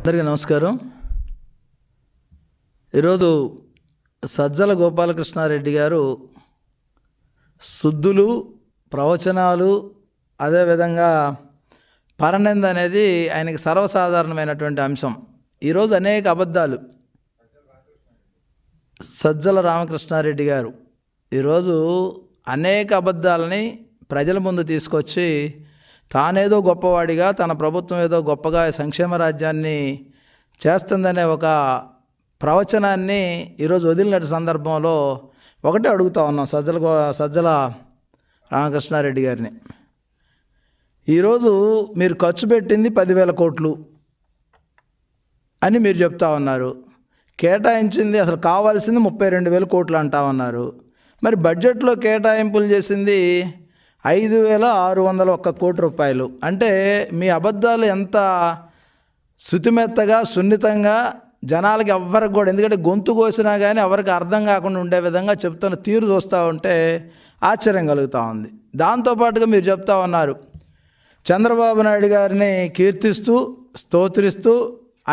అందరికీ నమస్కారం ఈరోజు సజ్జల గోపాలకృష్ణారెడ్డి గారు శుద్ధులు ప్రవచనాలు అదేవిధంగా పరనింద అనేది ఆయనకి సర్వసాధారణమైనటువంటి అంశం ఈరోజు అనేక అబద్ధాలు సజ్జల రామకృష్ణారెడ్డి గారు ఈరోజు అనేక అబద్ధాలని ప్రజల ముందు తీసుకొచ్చి తానేదో గొప్పవాడిగా తన ప్రభుత్వం ఏదో గొప్పగా సంక్షేమ రాజ్యాన్ని చేస్తుందనే ఒక ప్రవచనాన్ని ఈరోజు వదిలినట్టు సందర్భంలో ఒకటే అడుగుతా ఉన్నాం సజ్జల సజ్జల రామకృష్ణారెడ్డి గారిని ఈరోజు మీరు ఖర్చు పెట్టింది పదివేల కోట్లు అని మీరు చెప్తా ఉన్నారు కేటాయించింది అసలు కావాల్సింది ముప్పై రెండు వేల కోట్లు అంటా ఉన్నారు మరి బడ్జెట్లో కేటాయింపులు చేసింది ఐదు వేల ఆరు వందల ఒక్క కోటి రూపాయలు అంటే మీ అబద్ధాలు ఎంత శుతిమెత్తగా సున్నితంగా జనాలకి ఎవ్వరికి కూడా ఎందుకంటే గొంతు కోసినా కానీ ఎవరికి అర్థం కాకుండా ఉండే విధంగా చెప్తున్న తీరు చూస్తూ ఉంటే ఆశ్చర్యం కలుగుతూ ఉంది దాంతోపాటుగా మీరు చెప్తా ఉన్నారు చంద్రబాబు నాయుడు గారిని కీర్తిస్తూ స్తోత్రిస్తూ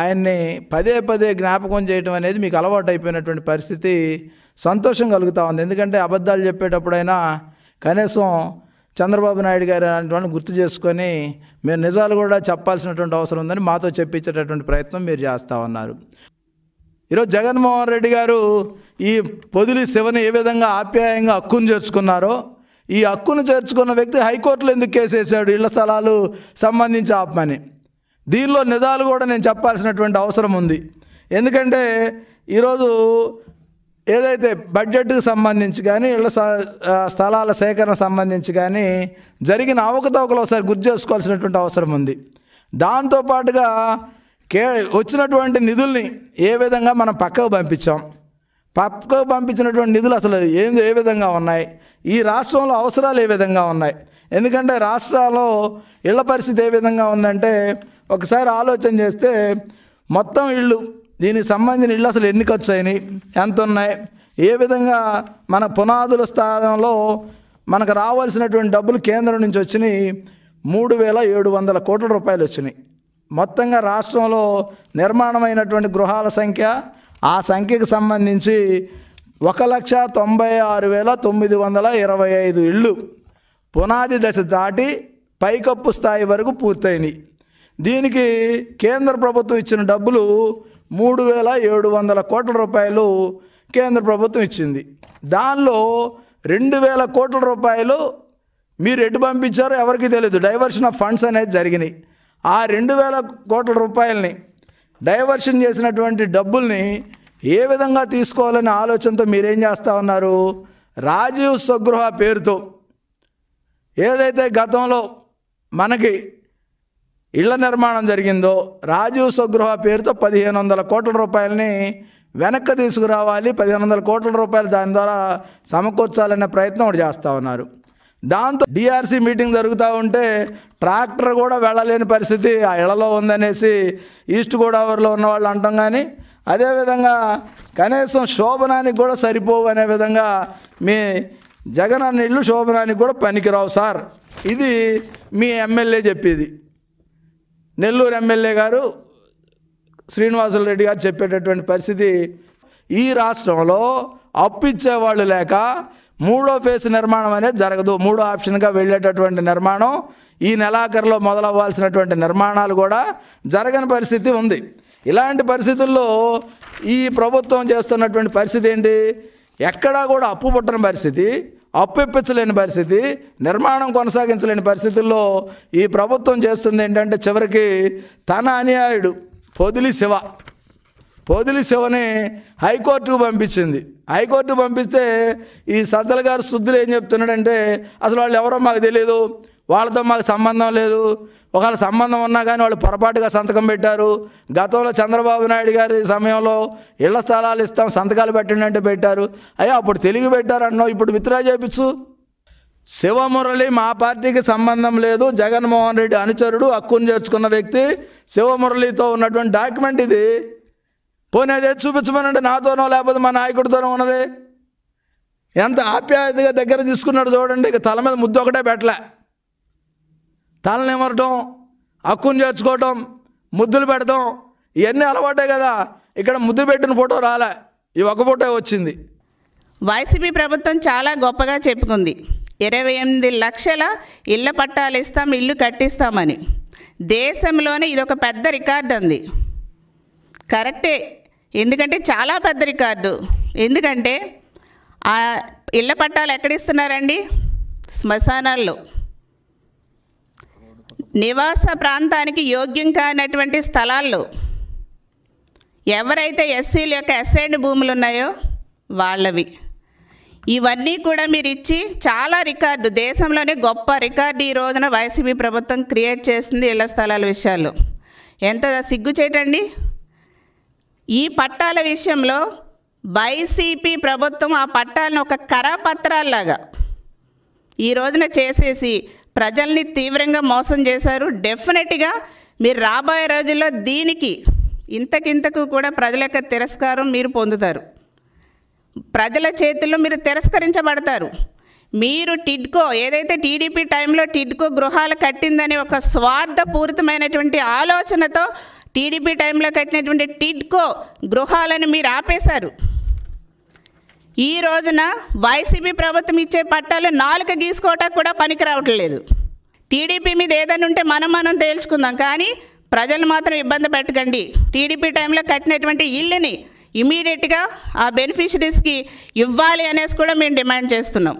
ఆయన్ని పదే పదే జ్ఞాపకం చేయడం అనేది మీకు అలవాటు అయిపోయినటువంటి పరిస్థితి సంతోషం కలుగుతూ ఉంది ఎందుకంటే అబద్ధాలు చెప్పేటప్పుడైనా కనీసం చంద్రబాబు నాయుడు గారు అనేటువంటి గుర్తు చేసుకొని మీరు నిజాలు కూడా చెప్పాల్సినటువంటి అవసరం ఉందని మాతో చెప్పించేటటువంటి ప్రయత్నం మీరు చేస్తూ ఉన్నారు ఈరోజు జగన్మోహన్ రెడ్డి గారు ఈ పొదిలి శివని ఏ విధంగా ఆప్యాయంగా హక్కును చేర్చుకున్నారో ఈ హక్కును చేర్చుకున్న వ్యక్తి హైకోర్టులో ఎందుకు కేసేసాడు ఇళ్ల స్థలాలు సంబంధించి ఆపమని దీనిలో నిజాలు కూడా నేను చెప్పాల్సినటువంటి అవసరం ఉంది ఎందుకంటే ఈరోజు ఏదైతే బడ్జెట్కు సంబంధించి కానీ ఇళ్ళ స్థలాల సేకరణ సంబంధించి కానీ జరిగిన అవకతవకలు ఒకసారి గుర్తు చేసుకోవాల్సినటువంటి అవసరం ఉంది దాంతోపాటుగా కే వచ్చినటువంటి నిధుల్ని ఏ విధంగా మనం పక్కకు పంపించాం పక్కకు పంపించినటువంటి నిధులు అసలు ఏం ఏ విధంగా ఉన్నాయి ఈ రాష్ట్రంలో అవసరాలు ఏ విధంగా ఉన్నాయి ఎందుకంటే రాష్ట్రాల్లో ఇళ్ల పరిస్థితి ఏ విధంగా ఉందంటే ఒకసారి ఆలోచన చేస్తే మొత్తం ఇళ్ళు దీనికి సంబంధించిన ఇళ్ళు అసలు ఎన్ని ఖర్చు అయినాయి ఎంత ఉన్నాయి ఏ విధంగా మన పునాదుల స్థానంలో మనకు రావాల్సినటువంటి డబ్బులు కేంద్రం నుంచి వచ్చినాయి మూడు వేల ఏడు వందల కోట్ల రూపాయలు వచ్చినాయి మొత్తంగా రాష్ట్రంలో నిర్మాణమైనటువంటి గృహాల సంఖ్య ఆ సంఖ్యకు సంబంధించి ఒక లక్ష తొంభై ఆరు వేల తొమ్మిది వందల ఇరవై ఐదు ఇళ్ళు పునాది దశ దాటి పైకప్పు స్థాయి వరకు పూర్తయినాయి దీనికి కేంద్ర ప్రభుత్వం ఇచ్చిన డబ్బులు మూడు వేల ఏడు వందల కోట్ల రూపాయలు కేంద్ర ప్రభుత్వం ఇచ్చింది దానిలో రెండు వేల కోట్ల రూపాయలు మీరు ఎటు పంపించారో ఎవరికి తెలియదు డైవర్షన్ ఆఫ్ ఫండ్స్ అనేది జరిగినాయి ఆ రెండు వేల కోట్ల రూపాయలని డైవర్షన్ చేసినటువంటి డబ్బుల్ని ఏ విధంగా తీసుకోవాలనే ఆలోచనతో మీరేం చేస్తూ ఉన్నారు రాజీవ్ స్వగృహ పేరుతో ఏదైతే గతంలో మనకి ఇళ్ల నిర్మాణం జరిగిందో రాజీవ్ స్వగృహ పేరుతో పదిహేను వందల కోట్ల రూపాయలని వెనక్కి తీసుకురావాలి పదిహేను వందల కోట్ల రూపాయలు దాని ద్వారా సమకూర్చాలనే ప్రయత్నం ఒకటి చేస్తూ ఉన్నారు దాంతో డిఆర్సీ మీటింగ్ జరుగుతూ ఉంటే ట్రాక్టర్ కూడా వెళ్ళలేని పరిస్థితి ఆ ఇళ్లలో ఉందనేసి ఈస్ట్ గోదావరిలో ఉన్న వాళ్ళు అంటాం కానీ అదేవిధంగా కనీసం శోభనానికి కూడా సరిపోవు అనే విధంగా మీ జగన్ అన్న ఇళ్ళు శోభనానికి కూడా పనికిరావు సార్ ఇది మీ ఎమ్మెల్యే చెప్పేది నెల్లూరు ఎమ్మెల్యే గారు శ్రీనివాసులు రెడ్డి గారు చెప్పేటటువంటి పరిస్థితి ఈ రాష్ట్రంలో అప్పిచ్చేవాళ్ళు లేక మూడో ఫేజ్ నిర్మాణం అనేది జరగదు మూడో ఆప్షన్గా వెళ్ళేటటువంటి నిర్మాణం ఈ నెలాఖరులో మొదలవ్వాల్సినటువంటి నిర్మాణాలు కూడా జరగని పరిస్థితి ఉంది ఇలాంటి పరిస్థితుల్లో ఈ ప్రభుత్వం చేస్తున్నటువంటి పరిస్థితి ఏంటి ఎక్కడా కూడా అప్పు పుట్టని పరిస్థితి అప్పిప్పించలేని పరిస్థితి నిర్మాణం కొనసాగించలేని పరిస్థితుల్లో ఈ ప్రభుత్వం చేస్తుంది ఏంటంటే చివరికి తన అనుయాయుడు పొదిలి శివ పొదిలి శివని హైకోర్టుకు పంపించింది హైకోర్టుకు పంపిస్తే ఈ సజ్జల గారు శుద్ధులు ఏం చెప్తున్నాడంటే అసలు వాళ్ళు ఎవరో మాకు తెలియదు వాళ్ళతో మాకు సంబంధం లేదు ఒకవేళ సంబంధం ఉన్నా కానీ వాళ్ళు పొరపాటుగా సంతకం పెట్టారు గతంలో చంద్రబాబు నాయుడు గారి సమయంలో ఇళ్ల స్థలాలు ఇస్తాం సంతకాలు పెట్టండి పెట్టారు అయ్యా అప్పుడు తెలుగు అన్నో ఇప్పుడు విత్డ్రా చేపించు శివమురళి మా పార్టీకి సంబంధం లేదు జగన్మోహన్ రెడ్డి అనుచరుడు హక్కును చేర్చుకున్న వ్యక్తి శివమురళితో ఉన్నటువంటి డాక్యుమెంట్ ఇది పోనీ అదే చూపించమనండి నాతోనో లేకపోతే మా నాయకుడితోనో ఉన్నది ఎంత ఆప్యాయతగా దగ్గర తీసుకున్నాడు చూడండి ఇక తల మీద ముద్దు ఒకటే పెట్టలే తలనిమరడం హక్కును చేర్చుకోవటం ముద్దులు పెడతాం ఇవన్నీ అలవాటే కదా ఇక్కడ ముద్దులు పెట్టిన ఫోటో రాలే ఈ ఒక ఫోటో వచ్చింది వైసీపీ ప్రభుత్వం చాలా గొప్పగా చెప్పుకుంది ఇరవై ఎనిమిది లక్షల ఇళ్ళ పట్టాలు ఇస్తాం ఇల్లు కట్టిస్తామని దేశంలోనే ఇది ఒక పెద్ద రికార్డు అంది కరెక్టే ఎందుకంటే చాలా పెద్ద రికార్డు ఎందుకంటే ఆ ఇళ్ళ పట్టాలు ఎక్కడిస్తున్నారండి శ్మశానాల్లో నివాస ప్రాంతానికి యోగ్యం కానటువంటి స్థలాల్లో ఎవరైతే ఎస్సీల యొక్క ఎస్ఐడ్ భూములు ఉన్నాయో వాళ్ళవి ఇవన్నీ కూడా మీరు ఇచ్చి చాలా రికార్డు దేశంలోనే గొప్ప రికార్డు ఈ రోజున వైసీపీ ప్రభుత్వం క్రియేట్ చేసింది ఇళ్ల స్థలాల విషయాల్లో ఎంత సిగ్గు చేయటండి ఈ పట్టాల విషయంలో వైసీపీ ప్రభుత్వం ఆ పట్టాలను ఒక కరపత్రాల్లాగా ఈ రోజున చేసేసి ప్రజల్ని తీవ్రంగా మోసం చేశారు డెఫినెట్గా మీరు రాబోయే రోజుల్లో దీనికి ఇంతకింతకు కూడా ప్రజల యొక్క తిరస్కారం మీరు పొందుతారు ప్రజల చేతుల్లో మీరు తిరస్కరించబడతారు మీరు టిడ్కో ఏదైతే టీడీపీ టైంలో టిడ్కో గృహాలు కట్టిందని ఒక స్వార్థపూరితమైనటువంటి ఆలోచనతో టీడీపీ టైంలో కట్టినటువంటి టిడ్కో గృహాలను మీరు ఆపేశారు ఈ రోజున వైసీపీ ప్రభుత్వం ఇచ్చే పట్టాలు నాలుక గీసుకోవటానికి కూడా పనికి రావట్లేదు టీడీపీ మీద ఏదైనా ఉంటే మనం మనం తేల్చుకుందాం కానీ ప్రజలు మాత్రం ఇబ్బంది పెట్టకండి టీడీపీ టైంలో కట్టినటువంటి ఇల్లుని ఇమీడియట్గా ఆ బెనిఫిషరీస్కి ఇవ్వాలి అనేసి కూడా మేము డిమాండ్ చేస్తున్నాం